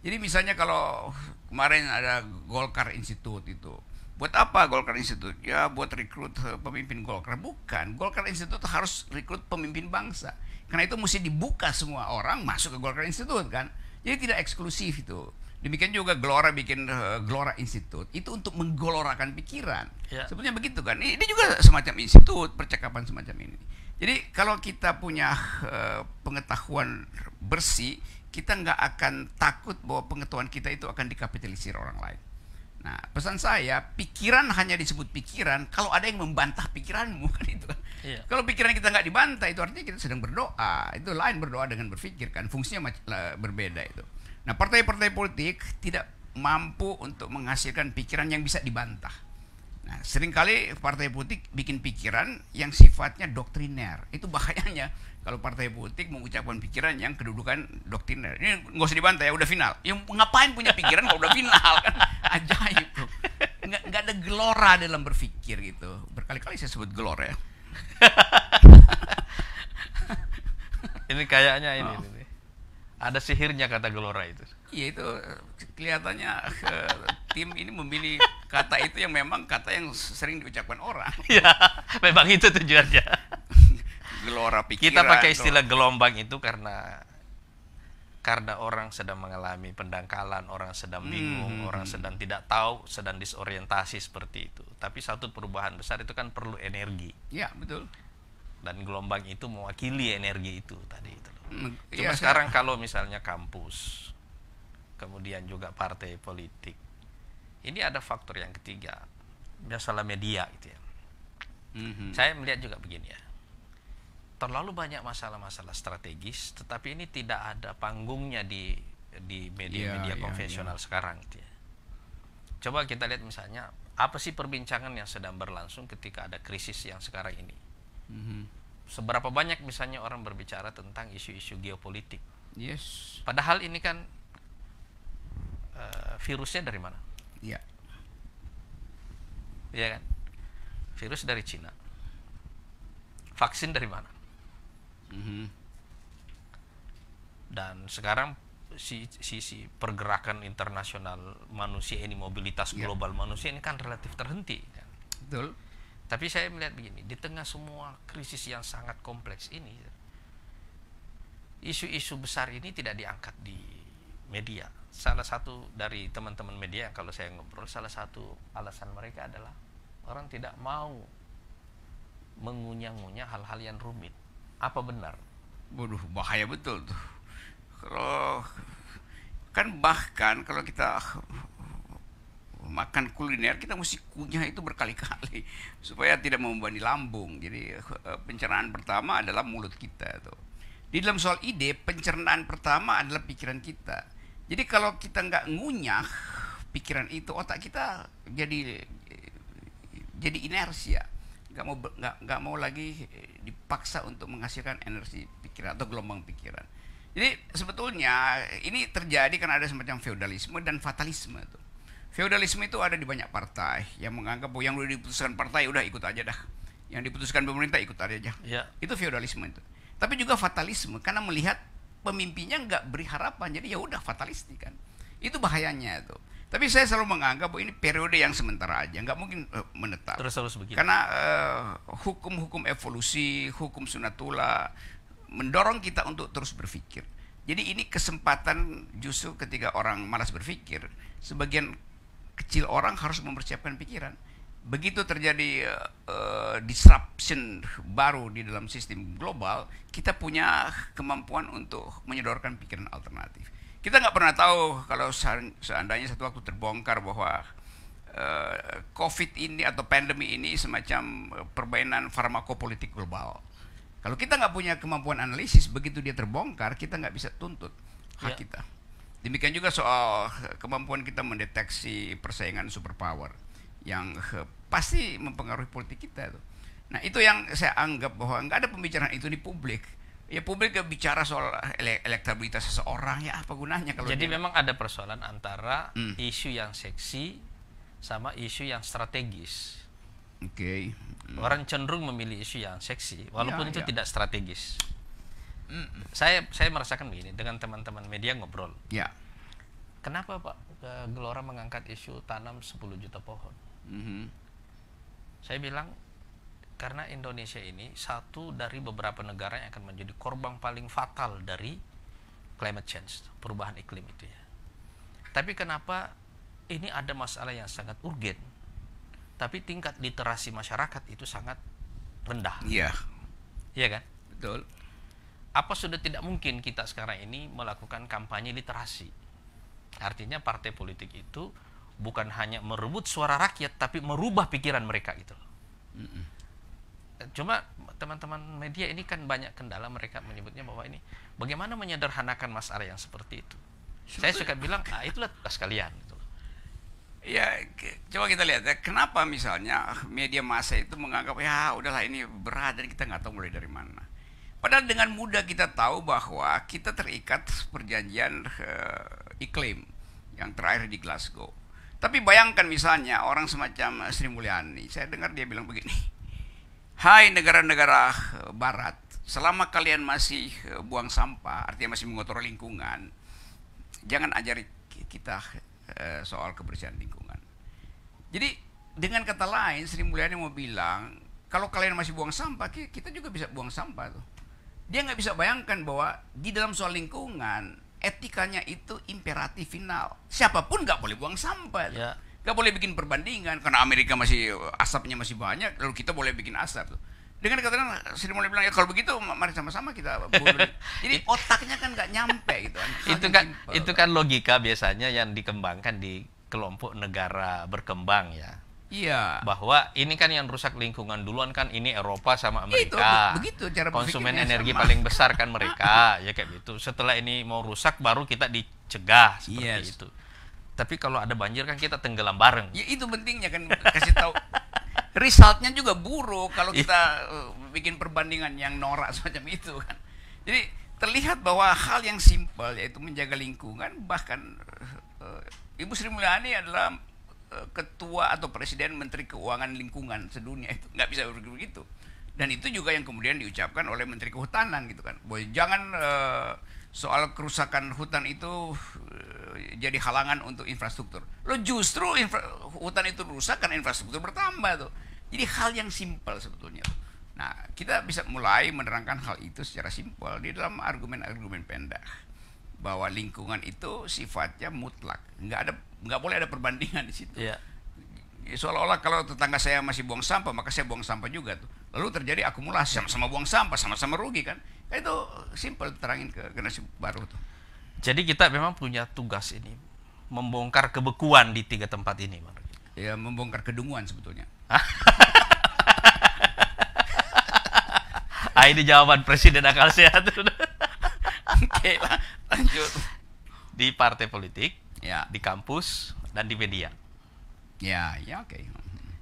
Jadi misalnya kalau eh, kemarin ada Golkar Institute itu, buat apa Golkar Institute? Ya buat rekrut eh, pemimpin Golkar. Bukan, Golkar Institute harus rekrut pemimpin bangsa. Karena itu mesti dibuka semua orang masuk ke Golkar Institute kan. Jadi tidak eksklusif itu. Demikian juga Gelora bikin uh, Gelora Institute itu untuk menggelorakan pikiran. Ya. Sebetulnya begitu kan. Ini juga semacam institut percakapan semacam ini. Jadi kalau kita punya uh, pengetahuan bersih, kita nggak akan takut bahwa pengetahuan kita itu akan dikapitalisir orang lain. Nah, pesan saya, pikiran hanya disebut pikiran kalau ada yang membantah pikiranmu kan itu. Kan? Iya. Kalau pikiran kita nggak dibantah itu artinya kita sedang berdoa. Itu lain berdoa dengan berpikir kan, fungsinya eh, berbeda itu. Nah, partai-partai politik tidak mampu untuk menghasilkan pikiran yang bisa dibantah. Nah, seringkali partai politik bikin pikiran yang sifatnya doktriner. Itu bahayanya kalau partai politik mengucapkan pikiran yang kedudukan doktriner. Ini nggak usah dibantah ya, udah final. Ya ngapain punya pikiran kalau udah final kan? Ajaib tuh. Nggak, nggak ada gelora dalam berpikir gitu. Berkali-kali saya sebut gelora ya. ini kayaknya ini. Oh. ini. Ada sihirnya kata gelora itu. Iya itu kelihatannya uh, tim ini memilih kata itu yang memang kata yang sering diucapkan orang. Iya, memang itu tujuannya. gelora pikiran. Kita pakai istilah gelombang itu karena karena orang sedang mengalami pendangkalan, orang sedang hmm, bingung, hmm. orang hmm. sedang tidak tahu, sedang disorientasi seperti itu. Tapi satu perubahan besar itu kan perlu energi. Iya betul. Dan gelombang itu mewakili energi itu tadi itu. Cuma ya, sekarang kalau misalnya kampus, kemudian juga partai politik, ini ada faktor yang ketiga, biasalah media gitu ya. Mm-hmm. Saya melihat juga begini ya, terlalu banyak masalah-masalah strategis, tetapi ini tidak ada panggungnya di di media-media yeah, iya, iya, konvensional yeah, yeah. sekarang gitu ya. Coba kita lihat misalnya apa sih perbincangan yang sedang berlangsung ketika ada krisis yang sekarang ini. Mm-hmm seberapa banyak misalnya orang berbicara tentang isu-isu geopolitik. Yes. Padahal ini kan uh, virusnya dari mana? Iya. Yeah. Iya kan? Virus dari Cina. Vaksin dari mana? Mm -hmm. Dan sekarang si si si pergerakan internasional manusia ini mobilitas yeah. global manusia ini kan relatif terhenti kan. Betul tapi saya melihat begini, di tengah semua krisis yang sangat kompleks ini, isu-isu besar ini tidak diangkat di media. Salah satu dari teman-teman media yang kalau saya ngobrol, salah satu alasan mereka adalah orang tidak mau mengunyah-ngunyah hal-hal yang rumit. Apa benar? Waduh, bahaya betul tuh. Kalau kan bahkan kalau kita makan kuliner kita mesti kunyah itu berkali-kali supaya tidak membebani lambung. Jadi eh, pencernaan pertama adalah mulut kita tuh. Di dalam soal ide, pencernaan pertama adalah pikiran kita. Jadi kalau kita nggak ngunyah pikiran itu otak kita jadi eh, jadi inersia nggak mau nggak nggak mau lagi eh, dipaksa untuk menghasilkan energi pikiran atau gelombang pikiran jadi sebetulnya ini terjadi karena ada semacam feudalisme dan fatalisme itu Feodalisme itu ada di banyak partai yang menganggap bahwa oh, yang udah diputuskan partai udah ikut aja dah. Yang diputuskan pemerintah ikut aja. Ya. Itu feodalisme itu. Tapi juga fatalisme karena melihat pemimpinnya nggak beri harapan jadi ya udah fatalistik kan. Itu bahayanya itu. Tapi saya selalu menganggap bahwa oh, ini periode yang sementara aja, nggak mungkin uh, menetap. Terus terus begitu. Karena eh, hukum-hukum uh, evolusi, hukum sunatullah mendorong kita untuk terus berpikir. Jadi ini kesempatan justru ketika orang malas berpikir, sebagian kecil orang harus mempersiapkan pikiran. Begitu terjadi uh, disruption baru di dalam sistem global, kita punya kemampuan untuk menyodorkan pikiran alternatif. Kita nggak pernah tahu kalau seandainya satu waktu terbongkar bahwa uh, COVID ini atau pandemi ini semacam eh, permainan farmakopolitik global. Kalau kita nggak punya kemampuan analisis, begitu dia terbongkar, kita nggak bisa tuntut hak ya. kita. Demikian juga soal kemampuan kita mendeteksi persaingan superpower yang eh, pasti mempengaruhi politik kita. itu. Nah itu yang saya anggap bahwa nggak ada pembicaraan itu di publik. Ya publik gak bicara soal ele elektabilitas seseorang ya apa gunanya kalau jadi dia... memang ada persoalan antara hmm. isu yang seksi sama isu yang strategis. Oke. Okay. Hmm. Orang cenderung memilih isu yang seksi walaupun ya, itu ya. tidak strategis saya saya merasakan begini dengan teman-teman media ngobrol. Ya. Kenapa Pak Gelora mengangkat isu tanam 10 juta pohon? Mm -hmm. Saya bilang karena Indonesia ini satu dari beberapa negara yang akan menjadi korban paling fatal dari climate change, perubahan iklim itu ya. Tapi kenapa ini ada masalah yang sangat urgent tapi tingkat literasi masyarakat itu sangat rendah. Iya. Iya kan? Betul apa sudah tidak mungkin kita sekarang ini melakukan kampanye literasi? Artinya partai politik itu bukan hanya merebut suara rakyat tapi merubah pikiran mereka itu. Mm Cuma teman-teman media ini kan banyak kendala mereka menyebutnya bahwa ini bagaimana menyederhanakan masalah yang seperti itu. Saya suka bilang ah itulah tugas kalian. Gitu ya coba kita lihat ya kenapa misalnya media massa itu menganggap ya udahlah ini berat dan kita nggak tahu mulai dari mana Padahal dengan mudah kita tahu bahwa kita terikat perjanjian uh, iklim yang terakhir di Glasgow. Tapi bayangkan misalnya orang semacam eh, Sri Mulyani, saya dengar dia bilang begini, Hai negara-negara eh, barat, selama kalian masih buang sampah, artinya masih mengotori lingkungan, jangan ajari kita uh, soal kebersihan lingkungan. Jadi dengan kata lain Sri Mulyani mau bilang, kalau kalian masih buang sampah, kita juga bisa buang sampah tuh. Dia nggak bisa bayangkan bahwa di dalam soal lingkungan etikanya itu imperatif final. Siapapun nggak boleh buang sampah. Ya. Gak boleh bikin perbandingan karena Amerika masih asapnya masih banyak, lalu kita boleh bikin asap tuh dengan katakan sering mulai bilang ya kalau begitu mari sama-sama kita bunuh. jadi otaknya kan nggak nyampe gitu kan. itu kan simple. itu kan logika biasanya yang dikembangkan di kelompok negara berkembang ya Iya. Bahwa ini kan yang rusak lingkungan duluan kan ini Eropa sama Amerika. Itu, begitu cara Konsumen energi sama. paling besar kan mereka, ya kayak gitu. Setelah ini mau rusak baru kita dicegah seperti yes. itu. Tapi kalau ada banjir kan kita tenggelam bareng. Ya itu pentingnya kan kasih tahu resultnya juga buruk kalau kita iya. eh, bikin perbandingan yang norak semacam itu kan. Jadi terlihat bahwa hal yang simpel yaitu menjaga lingkungan bahkan uh, Ibu Sri Mulyani adalah Eh, ketua atau presiden menteri keuangan lingkungan sedunia itu nggak bisa begitu dan itu juga yang kemudian diucapkan oleh menteri kehutanan gitu kan boleh jangan uh, soal kerusakan hutan itu uh, jadi halangan untuk infrastruktur lo justru infra hutan itu rusak karena infrastruktur bertambah tuh jadi hal yang simpel sebetulnya nah kita bisa mulai menerangkan hal itu secara simpel di dalam argumen-argumen pendek bahwa lingkungan itu sifatnya mutlak nggak ada nggak boleh ada perbandingan di situ. Yeah. Ya, seolah-olah kalau tetangga saya masih buang sampah, maka saya buang sampah juga tuh. Lalu terjadi akumulasi sama-sama buang sampah, sama-sama rugi kan? Nah, itu simpel terangin ke generasi baru tuh. Jadi kita memang punya tugas ini membongkar kebekuan di tiga tempat ini, Bang. Ya, membongkar kedunguan sebetulnya. ah, ini jawaban presiden akal sehat. Oke, lanjut. Di partai politik ya di kampus dan di media. Ya, ya oke. Okay.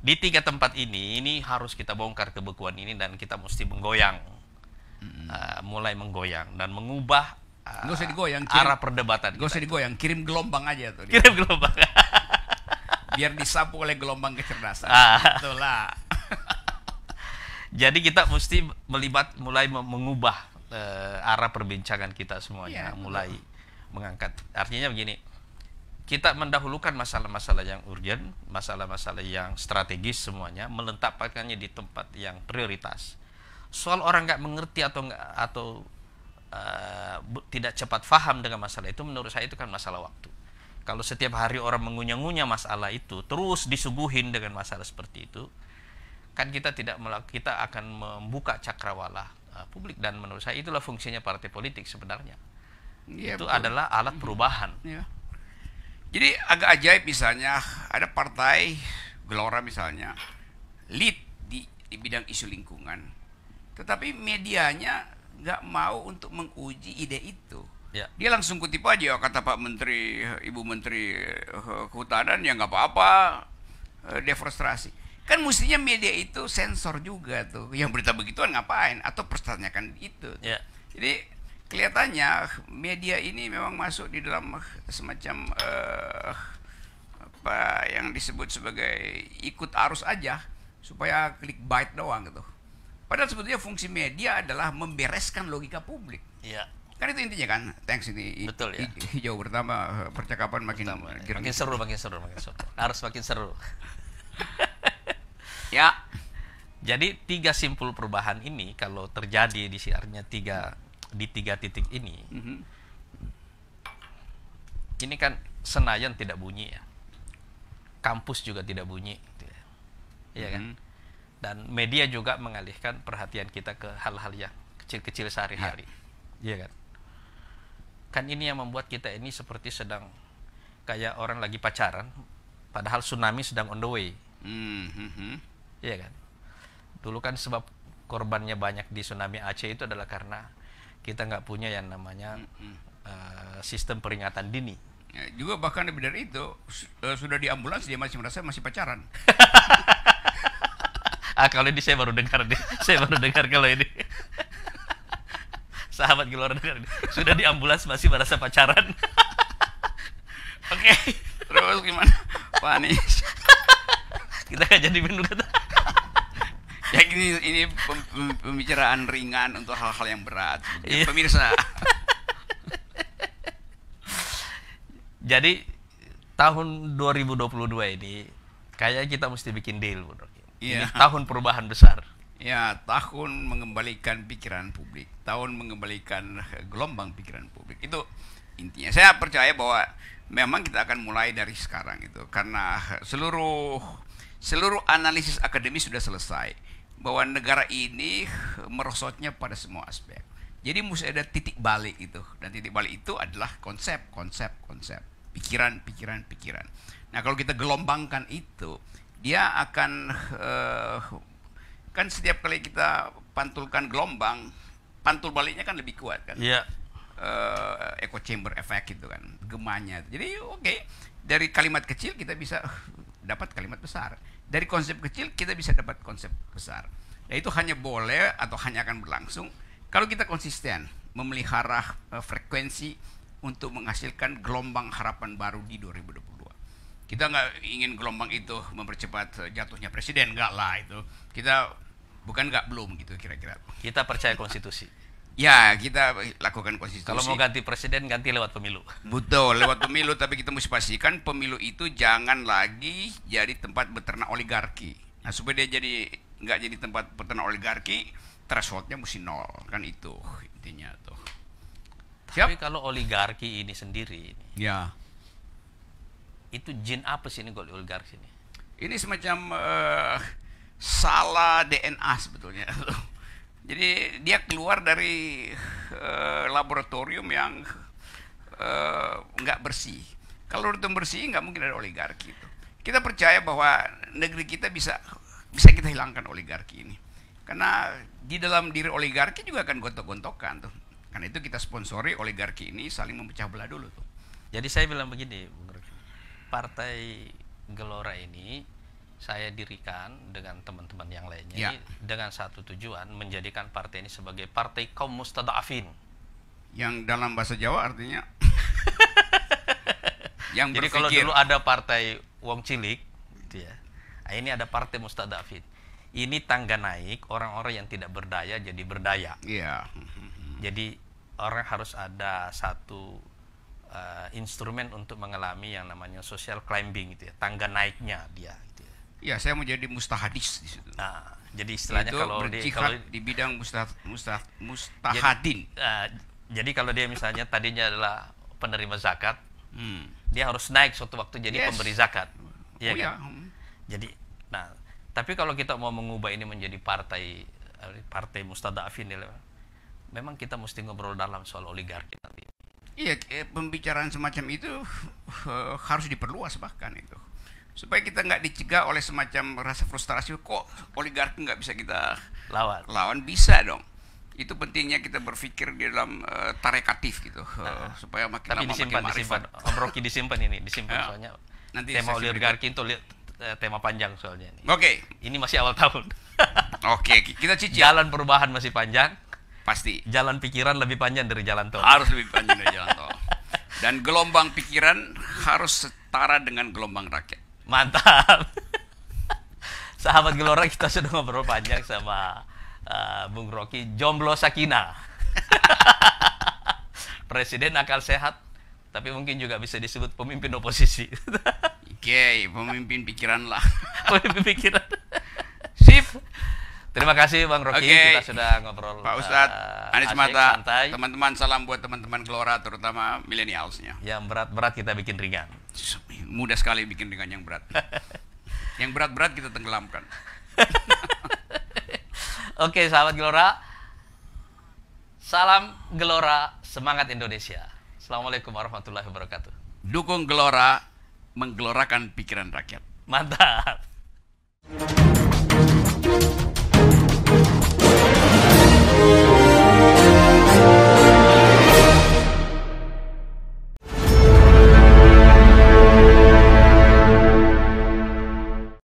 Di tiga tempat ini, ini harus kita bongkar kebekuan ini dan kita mesti menggoyang, mm -hmm. uh, mulai menggoyang dan mengubah uh, ah, Gak usah digoyang, kirim, arah perdebatan. Gak usah digoyang, kirim gelombang aja tuh. Kirim dia. gelombang. Biar disapu oleh gelombang kecerdasan. Ah. Jadi kita mesti melibat, mulai mengubah uh, arah perbincangan kita semuanya, ya, mulai mengangkat. Artinya begini, kita mendahulukan masalah-masalah yang urgent, masalah-masalah yang strategis semuanya, meletakkannya di tempat yang prioritas. Soal orang nggak mengerti atau nggak atau uh, tidak cepat faham dengan masalah itu, menurut saya itu kan masalah waktu. Kalau setiap hari orang mengunyah-ngunyah masalah itu, terus disuguhin dengan masalah seperti itu, kan kita tidak kita akan membuka cakrawala uh, publik dan menurut saya itulah fungsinya partai politik sebenarnya. Ya, itu betul. adalah alat mm-hmm. perubahan. Ya jadi agak ajaib misalnya ada partai Gelora misalnya lead di, di bidang isu lingkungan, tetapi medianya nggak mau untuk menguji ide itu. Ya. Dia langsung kutip aja oh, kata Pak Menteri, Ibu Menteri eh, Kehutanan ya nggak apa-apa eh, deforestasi. Kan mestinya media itu sensor juga tuh. Yang berita begituan ngapain? Atau pertanyakan itu. Ya. Jadi kelihatannya media ini memang masuk di dalam eh, semacam uh, apa yang disebut sebagai ikut arus aja supaya klik bait doang gitu. Padahal sebetulnya fungsi media adalah membereskan logika publik. Iya. Kan itu intinya kan. Thanks ini Betul, ya. hijau pertama eh, percakapan makin pertama, ya. makin seru makin seru makin seru. Harus makin seru. ya. Jadi tiga simpul perubahan ini kalau terjadi di siarnya tiga di tiga titik ini, mm -hmm. ini kan Senayan tidak bunyi ya, kampus juga tidak bunyi, gitu ya. mm -hmm. kan? Mm-hmm. Dan media juga mengalihkan perhatian kita ke hal-hal yang kecil-kecil sehari-hari, yeah. iya kan? Kan ini yang membuat kita ini seperti sedang kayak orang lagi pacaran, padahal tsunami sedang on the way, mm -hmm. iya kan? Dulu kan sebab korbannya banyak di tsunami Aceh itu adalah karena kita nggak punya yang namanya mm-hmm. uh, sistem peringatan dini. Ya, juga bahkan lebih dari itu uh, sudah di ambulans dia masih merasa masih pacaran. ah kalau ini saya baru dengar nih, saya baru dengar kalau ini. Sahabat keluar dengar ini. Sudah di ambulans masih merasa pacaran. Oke, terus gimana? Pak Kita kan jadi menu kata ya ini ini pembicaraan ringan untuk hal-hal yang berat iya. ya, pemirsa jadi tahun 2022 ini kayak kita mesti bikin deal bro. ini ya. tahun perubahan besar ya tahun mengembalikan pikiran publik tahun mengembalikan gelombang pikiran publik itu intinya saya percaya bahwa memang kita akan mulai dari sekarang itu karena seluruh seluruh analisis akademis sudah selesai bahwa negara ini merosotnya pada semua aspek. Jadi mesti ada titik balik itu dan titik balik itu adalah konsep, konsep, konsep, pikiran, pikiran, pikiran. Nah kalau kita gelombangkan itu, dia akan uh, kan setiap kali kita pantulkan gelombang, pantul baliknya kan lebih kuat kan. Iya. Yeah. Uh, echo chamber effect gitu kan, gemanya. Jadi oke okay. dari kalimat kecil kita bisa eh, dapat kalimat besar. Dari konsep kecil kita bisa dapat konsep besar. Yaitu itu hanya boleh atau hanya akan berlangsung kalau kita konsisten memelihara eh, frekuensi untuk menghasilkan gelombang harapan baru di 2022. Kita nggak ingin gelombang itu mempercepat eh, jatuhnya presiden, nggak lah itu. Kita bukan nggak belum gitu kira-kira. Kita percaya konstitusi. Ya, kita lakukan konstitusi. Kalau mau ganti presiden, ganti lewat pemilu. Betul, lewat pemilu. tapi kita mesti pastikan pemilu itu jangan lagi jadi tempat beternak oligarki. Nah, supaya dia jadi nggak jadi tempat beternak oligarki, thresholdnya mesti nol. Kan itu intinya tuh. Siap? Tapi kalau oligarki ini sendiri, ya. itu jin apa sih ini kalau oligarki ini? Ini semacam uh, salah DNA sebetulnya. Jadi dia keluar dari uh, laboratorium yang eh, nggak uh, bersih. Kalau itu bersih nggak mungkin ada oligarki itu. Kita percaya bahwa negeri kita bisa bisa kita hilangkan oligarki ini. Karena di dalam diri oligarki juga akan gontok-gontokan tuh. Karena itu kita sponsori oligarki ini saling memecah belah dulu tuh. Jadi saya bilang begini, Partai Gelora ini saya dirikan dengan teman-teman yang lainnya ya. dengan satu tujuan menjadikan partai ini sebagai partai kaum mustadafin yang dalam bahasa Jawa artinya yang jadi kalau dulu ada partai wong cilik gitu ya nah, ini ada partai mustadafin ini tangga naik orang-orang yang tidak berdaya jadi berdaya ya. jadi orang harus ada satu uh, instrumen untuk mengalami yang namanya social climbing gitu ya tangga naiknya dia Ya, saya mau jadi mustahadis di situ. Nah, jadi istilahnya itu kalau di kalau di bidang mustah, mustah, mustahadin. Jadi, uh, jadi kalau dia misalnya tadinya adalah penerima zakat, hmm. dia harus naik suatu waktu jadi yes. pemberi zakat. Oh, iya oh, kan? Ya. Jadi nah, tapi kalau kita mau mengubah ini menjadi partai eh, partai mustadafin memang kita mesti ngobrol dalam soal oligarki nanti. Iya, pembicaraan semacam itu eh, harus diperluas bahkan itu supaya kita nggak dicegah oleh semacam rasa frustrasi kok oligarki nggak bisa kita lawan lawan bisa dong itu pentingnya kita berpikir di dalam uh, tarekatif gitu nah, uh, supaya makin tapi lama disimpan, makin disimpan. Om Rocky disimpan ini disimpan yeah. soalnya nanti tema oligarki itu lihat eh, tema panjang soalnya ini. Oke. Okay. Ini masih awal tahun. Oke, okay, kita cicil. Ya. Jalan perubahan masih panjang. Pasti. Jalan pikiran lebih panjang dari jalan tol. Harus lebih panjang dari jalan tol. Dan gelombang pikiran harus setara dengan gelombang rakyat. Mantap. Sahabat Gelora kita sudah ngobrol panjang sama uh, Bung Rocky Jomblo Sakina. Presiden akal sehat, tapi mungkin juga bisa disebut pemimpin oposisi. Oke, okay, iya, pemimpin pikiran lah. pemimpin pikiran. Sip. Terima kasih Bang Rocky, okay. kita sudah ngobrol. Pak eh, Ustadz, uh, Anies Mata, teman-teman salam buat teman-teman Gelora terutama milenialsnya. Yang berat-berat kita bikin ringan. Mudah sekali bikin ringan yang berat. yang berat-berat kita tenggelamkan. Oke, okay, sahabat Gelora. Salam Gelora, semangat Indonesia. Assalamualaikum warahmatullahi wabarakatuh. Dukung Gelora, menggelorakan pikiran rakyat. Mantap.